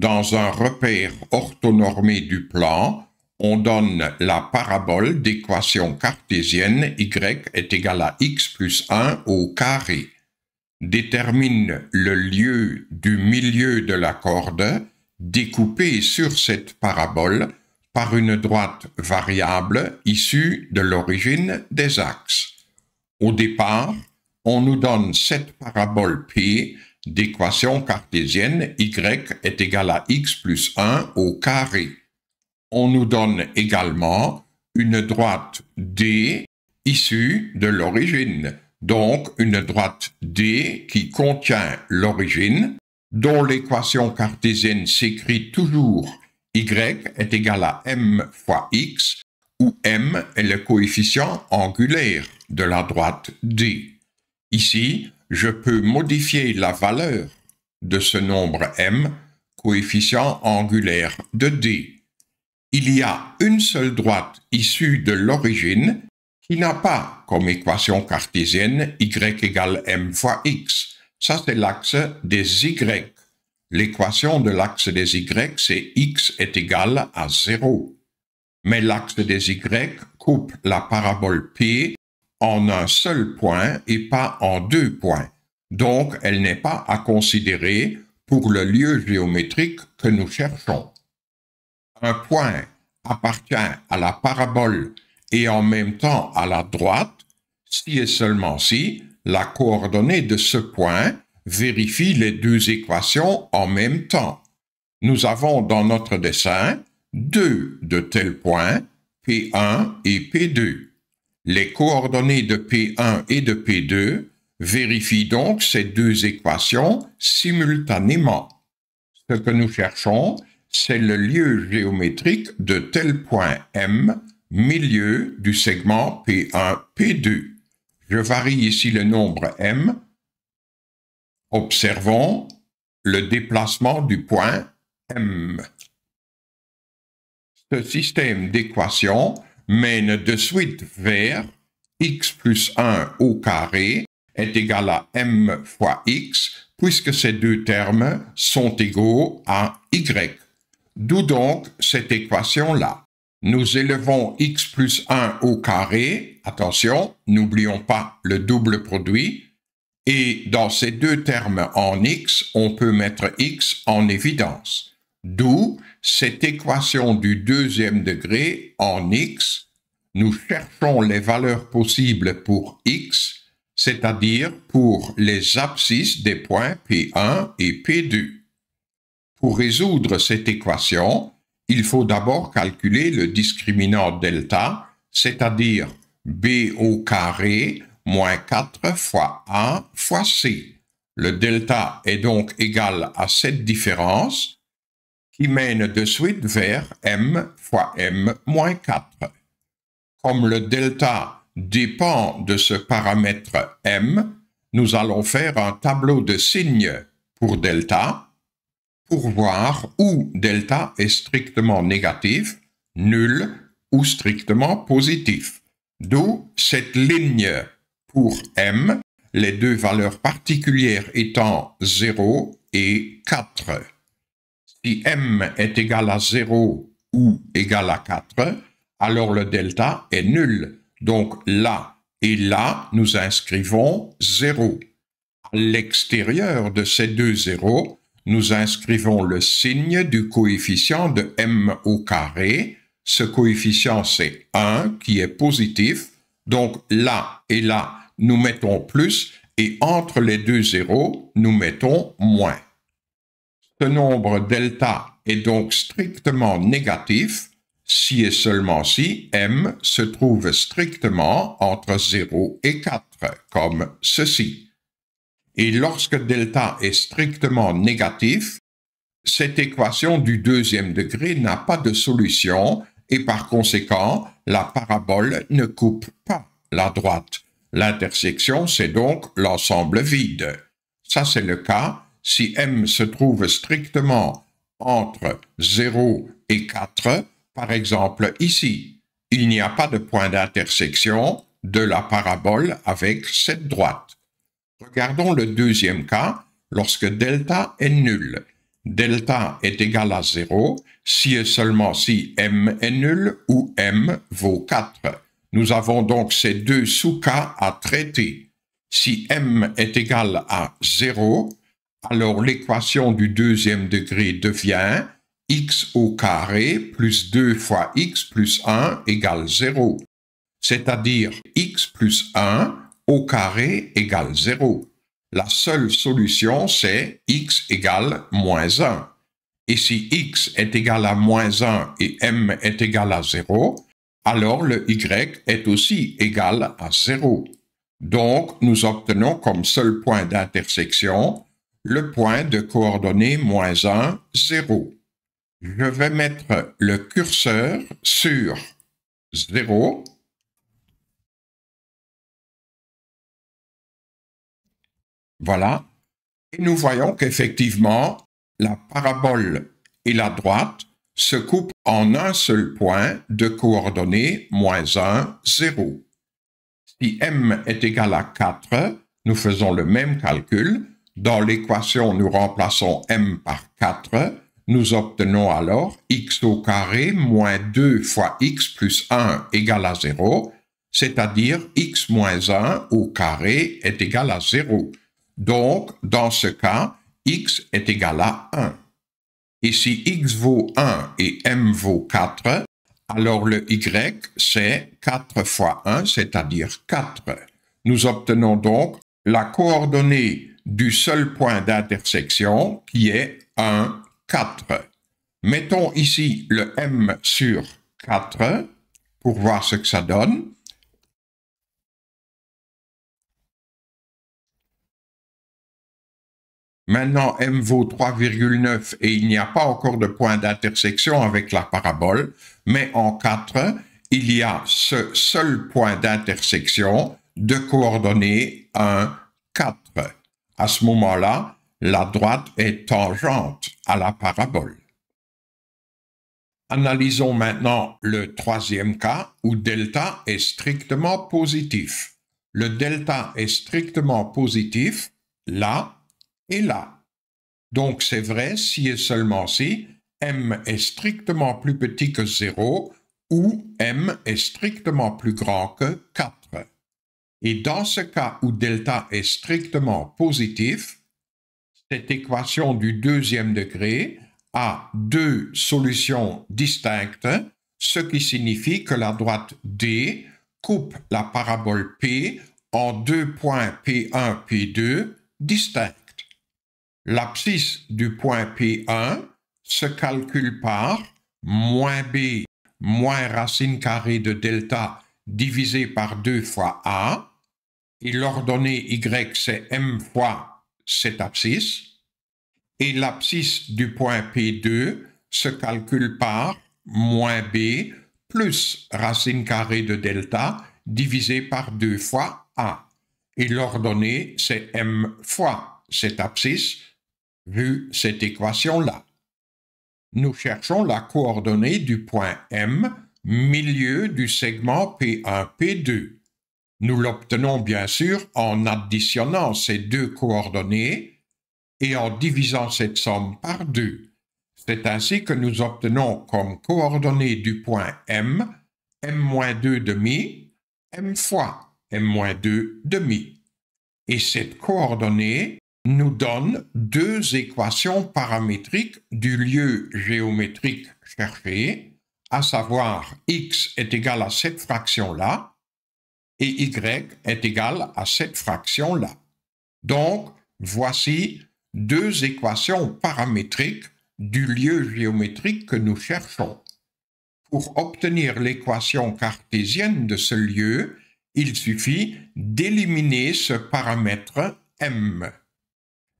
Dans un repère orthonormé du plan, on donne la parabole d'équation cartésienne y est égal à x plus 1 au carré. Détermine le lieu du milieu de la corde découpé sur cette parabole par une droite variable issue de l'origine des axes. Au départ, on nous donne cette parabole P d'équation cartésienne y est égal à x plus 1 au carré. On nous donne également une droite D issue de l'origine, donc une droite D qui contient l'origine, dont l'équation cartésienne s'écrit toujours y est égal à m fois x, où m est le coefficient angulaire de la droite D. Ici, je peux modifier la valeur de ce nombre m, coefficient angulaire de d. Il y a une seule droite issue de l'origine qui n'a pas comme équation cartésienne y égale m fois x. Ça, c'est l'axe des y. L'équation de l'axe des y, c'est x est égal à 0. Mais l'axe des y coupe la parabole p en un seul point et pas en deux points. Donc, elle n'est pas à considérer pour le lieu géométrique que nous cherchons. Un point appartient à la parabole et en même temps à la droite si et seulement si la coordonnée de ce point vérifie les deux équations en même temps. Nous avons dans notre dessin deux de tels points, P1 et P2. Les coordonnées de P1 et de P2 vérifient donc ces deux équations simultanément. Ce que nous cherchons, c'est le lieu géométrique de tel point M, milieu du segment P1, P2. Je varie ici le nombre M. Observons le déplacement du point M. Ce système d'équations mène de suite vers x plus 1 au carré est égal à m fois x, puisque ces deux termes sont égaux à y. D'où donc cette équation-là. Nous élevons x plus 1 au carré, attention, n'oublions pas le double produit, et dans ces deux termes en x, on peut mettre x en évidence. D'où cette équation du deuxième degré en x. Nous cherchons les valeurs possibles pour x, c'est-à-dire pour les abscisses des points P1 et P2. Pour résoudre cette équation, il faut d'abord calculer le discriminant delta, c'est-à-dire b au carré moins 4 fois a fois c. Le delta est donc égal à cette différence qui mène de suite vers m fois m moins 4. Comme le delta dépend de ce paramètre m, nous allons faire un tableau de signes pour delta pour voir où delta est strictement négatif, nul ou strictement positif. D'où cette ligne pour m, les deux valeurs particulières étant 0 et 4. Si m est égal à 0 ou égal à 4, alors le delta est nul. Donc là et là, nous inscrivons 0. À l'extérieur de ces deux zéros, nous inscrivons le signe du coefficient de m au carré. Ce coefficient, c'est 1 qui est positif. Donc là et là, nous mettons plus et entre les deux zéros, nous mettons moins. Ce nombre delta est donc strictement négatif si et seulement si m se trouve strictement entre 0 et 4, comme ceci. Et lorsque delta est strictement négatif, cette équation du deuxième degré n'a pas de solution et par conséquent, la parabole ne coupe pas la droite. L'intersection, c'est donc l'ensemble vide. Ça, c'est le cas si m se trouve strictement entre 0 et 4, par exemple ici. Il n'y a pas de point d'intersection de la parabole avec cette droite. Regardons le deuxième cas, lorsque delta est nul. Delta est égal à 0 si et seulement si m est nul ou m vaut 4. Nous avons donc ces deux sous-cas à traiter. Si m est égal à 0, alors l'équation du deuxième degré devient x au carré plus 2 fois x plus 1 égale 0, c'est-à-dire x plus 1 au carré égale 0. La seule solution, c'est x égale moins 1. Et si x est égal à moins 1 et m est égal à 0, alors le y est aussi égal à 0. Donc, nous obtenons comme seul point d'intersection le point de coordonnées moins 1, 0. Je vais mettre le curseur sur 0, Voilà. Et nous voyons qu'effectivement, la parabole et la droite se coupent en un seul point de coordonnées moins 1, 0. Si m est égal à 4, nous faisons le même calcul dans l'équation, nous remplaçons m par 4. Nous obtenons alors x au carré moins 2 fois x plus 1 égale à 0, c'est-à-dire x moins 1 au carré est égal à 0. Donc, dans ce cas, x est égal à 1. Et si x vaut 1 et m vaut 4, alors le y, c'est 4 fois 1, c'est-à-dire 4. Nous obtenons donc la coordonnée du seul point d'intersection qui est un 4. Mettons ici le M sur 4 pour voir ce que ça donne. Maintenant, M vaut 3,9 et il n'y a pas encore de point d'intersection avec la parabole, mais en 4, il y a ce seul point d'intersection de coordonnées 1, 4. À ce moment-là, la droite est tangente à la parabole. Analysons maintenant le troisième cas où delta est strictement positif. Le delta est strictement positif là et là. Donc c'est vrai si et seulement si m est strictement plus petit que 0 ou m est strictement plus grand que 4. Et dans ce cas où delta est strictement positif, cette équation du deuxième degré a deux solutions distinctes, ce qui signifie que la droite D coupe la parabole P en deux points P1, P2 distincts. L'abscisse du point P1 se calcule par moins B moins racine carrée de delta divisé par 2 fois A et l'ordonnée Y, c'est M fois cet abscisse, et l'abscisse du point P2 se calcule par moins B plus racine carrée de delta divisé par 2 fois A. Et l'ordonnée, c'est M fois cet abscisse, vu cette équation-là. Nous cherchons la coordonnée du point M, milieu du segment P1, P2. Nous l'obtenons bien sûr en additionnant ces deux coordonnées et en divisant cette somme par deux. C'est ainsi que nous obtenons comme coordonnées du point m m-2 demi, m fois m-2 demi. Et cette coordonnée nous donne deux équations paramétriques du lieu géométrique cherché, à savoir x est égal à cette fraction-là et y est égal à cette fraction-là. Donc, voici deux équations paramétriques du lieu géométrique que nous cherchons. Pour obtenir l'équation cartésienne de ce lieu, il suffit d'éliminer ce paramètre m.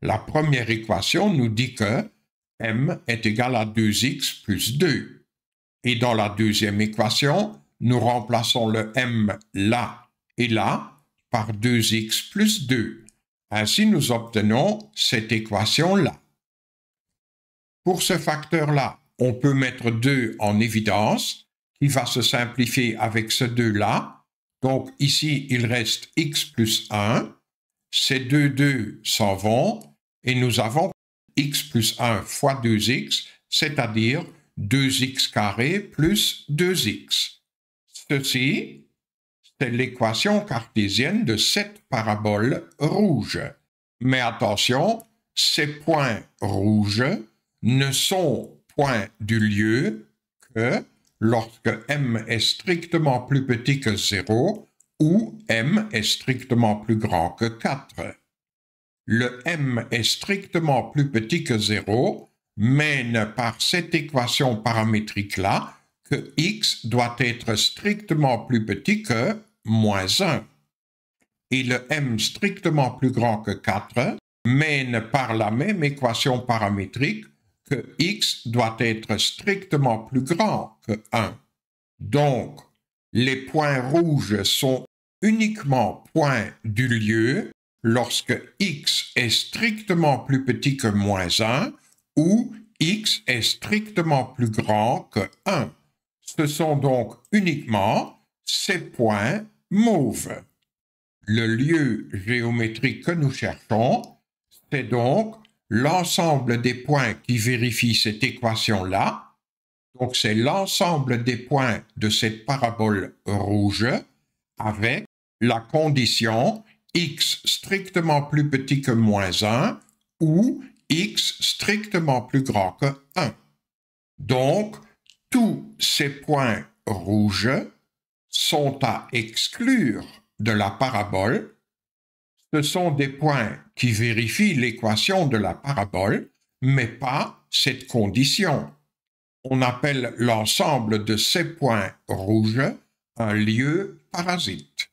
La première équation nous dit que m est égal à 2x plus 2. Et dans la deuxième équation, nous remplaçons le m là et là par 2x plus 2. Ainsi, nous obtenons cette équation-là. Pour ce facteur-là, on peut mettre 2 en évidence, qui va se simplifier avec ce 2-là. Donc ici, il reste x plus 1. Ces deux 2 s'en vont, et nous avons x plus 1 fois 2x, c'est-à-dire 2x carré plus 2x. Ceci c'est l'équation cartésienne de cette parabole rouge. Mais attention, ces points rouges ne sont points du lieu que lorsque m est strictement plus petit que 0 ou m est strictement plus grand que 4. Le m est strictement plus petit que 0 mène par cette équation paramétrique-là que x doit être strictement plus petit que moins 1. Et le m strictement plus grand que 4 mène par la même équation paramétrique que x doit être strictement plus grand que 1. Donc, les points rouges sont uniquement points du lieu lorsque x est strictement plus petit que moins 1 ou x est strictement plus grand que 1. Ce sont donc uniquement ces points move. Le lieu géométrique que nous cherchons, c'est donc l'ensemble des points qui vérifient cette équation-là. Donc c'est l'ensemble des points de cette parabole rouge avec la condition x strictement plus petit que moins 1 ou x strictement plus grand que 1. Donc, tous ces points rouges sont à exclure de la parabole, ce sont des points qui vérifient l'équation de la parabole, mais pas cette condition. On appelle l'ensemble de ces points rouges un lieu parasite.